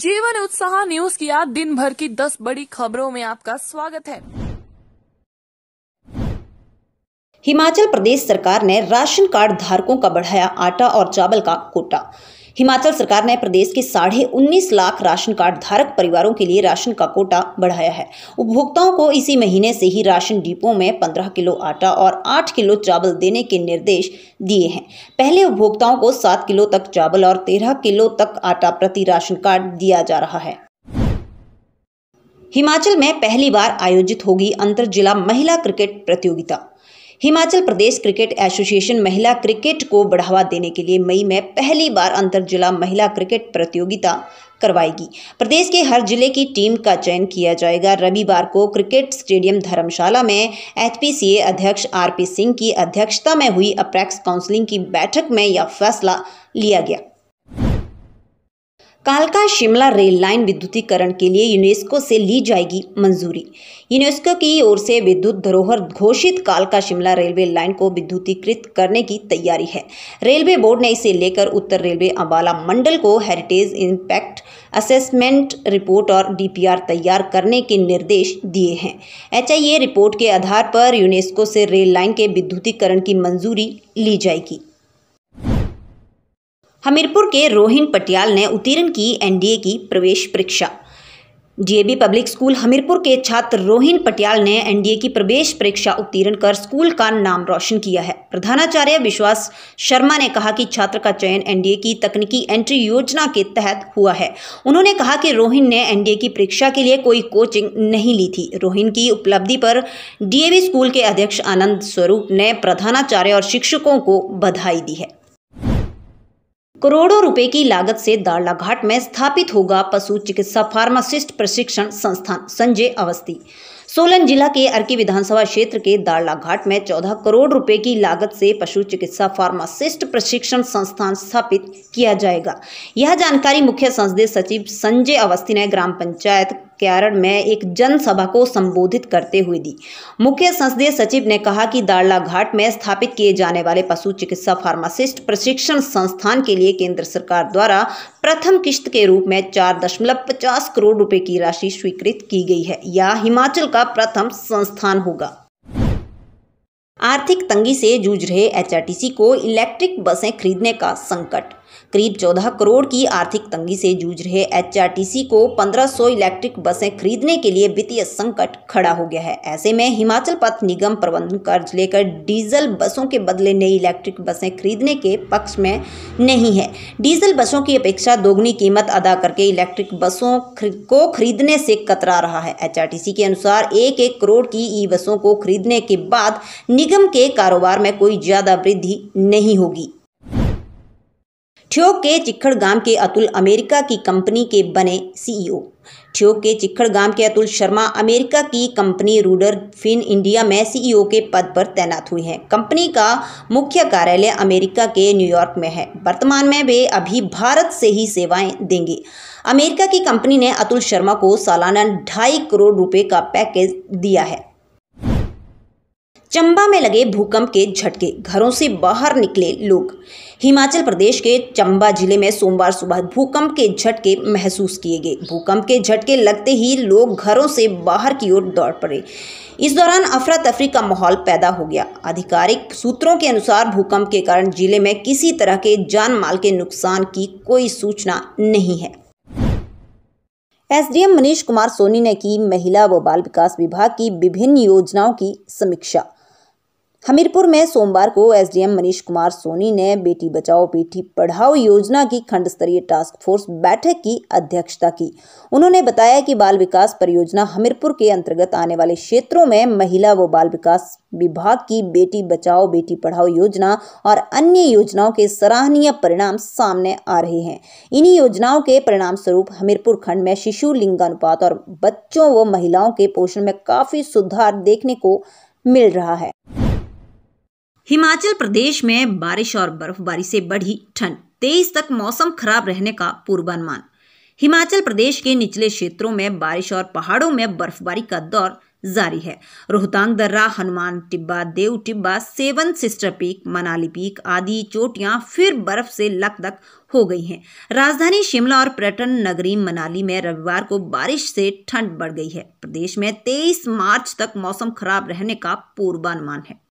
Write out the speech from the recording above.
जीवन उत्साह न्यूज की आज दिन भर की दस बड़ी खबरों में आपका स्वागत है हिमाचल प्रदेश सरकार ने राशन कार्ड धारकों का बढ़ाया आटा और चावल का कोटा हिमाचल सरकार ने प्रदेश के साढ़े उन्नीस लाख राशन कार्ड धारक परिवारों के लिए राशन का कोटा बढ़ाया है उपभोक्ताओं को इसी महीने से ही राशन डिपो में पंद्रह किलो आटा और आठ किलो चावल देने के निर्देश दिए हैं पहले उपभोक्ताओं को सात किलो तक चावल और तेरह किलो तक आटा प्रति राशन कार्ड दिया जा रहा है हिमाचल में पहली बार आयोजित होगी अंतर जिला महिला क्रिकेट प्रतियोगिता हिमाचल प्रदेश क्रिकेट एसोसिएशन महिला क्रिकेट को बढ़ावा देने के लिए मई में पहली बार अंतर जिला महिला क्रिकेट प्रतियोगिता करवाएगी प्रदेश के हर जिले की टीम का चयन किया जाएगा रविवार को क्रिकेट स्टेडियम धर्मशाला में एचपीसीए अध्यक्ष आरपी सिंह की अध्यक्षता में हुई अप्रैक्स काउंसिलिंग की बैठक में यह फैसला लिया गया कालका शिमला रेल लाइन विद्युतीकरण के लिए यूनेस्को से ली जाएगी मंजूरी यूनेस्को की ओर से विद्युत धरोहर घोषित कालका शिमला रेलवे लाइन को विद्युतीकृत करने की तैयारी है रेलवे बोर्ड ने इसे लेकर उत्तर रेलवे अंबाला मंडल को हेरिटेज इंपैक्ट असेसमेंट रिपोर्ट और डीपीआर तैयार करने के निर्देश दिए हैं एच रिपोर्ट के आधार पर यूनेस्को से रेल लाइन के विद्युतीकरण की मंजूरी ली जाएगी हमीरपुर के रोहिन पटियाल ने उत्तीर्ण की एनडीए की प्रवेश परीक्षा डीएबी पब्लिक स्कूल हमीरपुर के छात्र रोहिन पटियाल ने एनडीए की प्रवेश परीक्षा उत्तीर्ण कर स्कूल का नाम रोशन किया है प्रधानाचार्य विश्वास शर्मा ने कहा कि छात्र का चयन एनडीए की तकनीकी एंट्री योजना के तहत हुआ है उन्होंने कहा कि रोहिन ने एनडीए की परीक्षा के लिए कोई कोचिंग नहीं ली थी रोहिन की उपलब्धि पर डी स्कूल के अध्यक्ष आनंद स्वरूप ने प्रधानाचार्य और शिक्षकों को बधाई दी है करोड़ों रुपए की लागत से घाट में स्थापित होगा पशु चिकित्सा फार्मासिस्ट प्रशिक्षण संस्थान संजय अवस्थी सोलन जिला के अर्की विधानसभा क्षेत्र के घाट में 14 करोड़ रुपए की लागत से पशु चिकित्सा फार्मासिस्ट प्रशिक्षण संस्थान स्थापित किया जाएगा यह जानकारी मुख्य संसदीय सचिव संजय अवस्थी ने ग्राम पंचायत केरल में एक जनसभा को संबोधित करते हुए दी मुख्य संसदीय सचिव ने कहा कि घाट में स्थापित किए जाने वाले पशु चिकित्सा फार्मासिस्ट प्रशिक्षण संस्थान के लिए केंद्र सरकार द्वारा प्रथम किश्त के रूप में चार दशमलव पचास करोड़ रुपए की राशि स्वीकृत की गई है यह हिमाचल का प्रथम संस्थान होगा आर्थिक तंगी से जूझ रहे एचआरटीसी को इलेक्ट्रिक बसें खरीदने का संकट करीब 14 करोड़ की आर्थिक तंगी से जूझ रहे एचआरटीसी को 1500 इलेक्ट्रिक बसें खरीदने के लिए वित्तीय संकट खड़ा हो गया है ऐसे में हिमाचल पथ निगम प्रबंधन कर्ज लेकर डीजल बसों के बदले नई इलेक्ट्रिक बसें खरीदने के पक्ष में नहीं है डीजल बसों की अपेक्षा दोगुनी कीमत अदा करके इलेक्ट्रिक बसों को खरीदने से कतरा रहा है एच के अनुसार एक एक करोड़ की ई बसों को खरीदने के बाद निगम निगम के कारोबार में कोई ज्यादा वृद्धि नहीं होगी ठियोग के चिखड़ गांव के अतुल अमेरिका की कंपनी के बने सीईओ e ठियोग के चिखड़ गांव के अतुल शर्मा अमेरिका की कंपनी रूडर फिन इंडिया में सीईओ e के पद पर तैनात हुए हैं कंपनी का मुख्य कार्यालय अमेरिका के न्यूयॉर्क में है वर्तमान में वे अभी भारत से ही सेवाएं देंगे अमेरिका की कंपनी ने अतुल शर्मा को सालाना ढाई करोड़ रुपये का पैकेज दिया है चंबा में लगे भूकंप के झटके घरों से बाहर निकले लोग हिमाचल प्रदेश के चंबा जिले में सोमवार सुबह भूकंप के झटके महसूस किए गए भूकंप के झटके लगते ही लोग घरों से बाहर की ओर दौड़ पड़े इस दौरान अफरा तफरी का माहौल पैदा हो गया आधिकारिक सूत्रों के अनुसार भूकंप के कारण जिले में किसी तरह के जान माल के नुकसान की कोई सूचना नहीं है एसडीएम मनीष कुमार सोनी ने की महिला व बाल विकास विभाग की विभिन्न योजनाओं की समीक्षा हमीरपुर में सोमवार को एसडीएम मनीष कुमार सोनी ने बेटी बचाओ बेटी पढ़ाओ योजना की खंड स्तरीय टास्क फोर्स बैठक की अध्यक्षता की उन्होंने बताया कि बाल विकास परियोजना हमीरपुर के अंतर्गत आने वाले क्षेत्रों में महिला व बाल विकास विभाग की बेटी बचाओ बेटी पढ़ाओ योजना और अन्य योजनाओं के सराहनीय परिणाम सामने आ रहे हैं इन्हीं योजनाओं के परिणाम स्वरूप हमीरपुर खंड में शिशु लिंगानुपात और बच्चों व महिलाओं के पोषण में काफी सुधार देखने को मिल रहा है हिमाचल प्रदेश में बारिश और बर्फबारी से बढ़ी ठंड तेईस तक मौसम खराब रहने का पूर्वानुमान हिमाचल प्रदेश के निचले क्षेत्रों में बारिश और पहाड़ों में बर्फबारी का दौर जारी है रोहतांग दर्रा Hanuman Tibba Deo Tibba seven sister peak Manali peak आदि चोटियां फिर बर्फ से लकदक हो गई हैं राजधानी शिमला और पर्यटन नगरी मनाली में रविवार को बारिश से ठंड बढ़ गई है प्रदेश में 23 मार्च तक मौसम खराब रहने का पूर्वानुमान है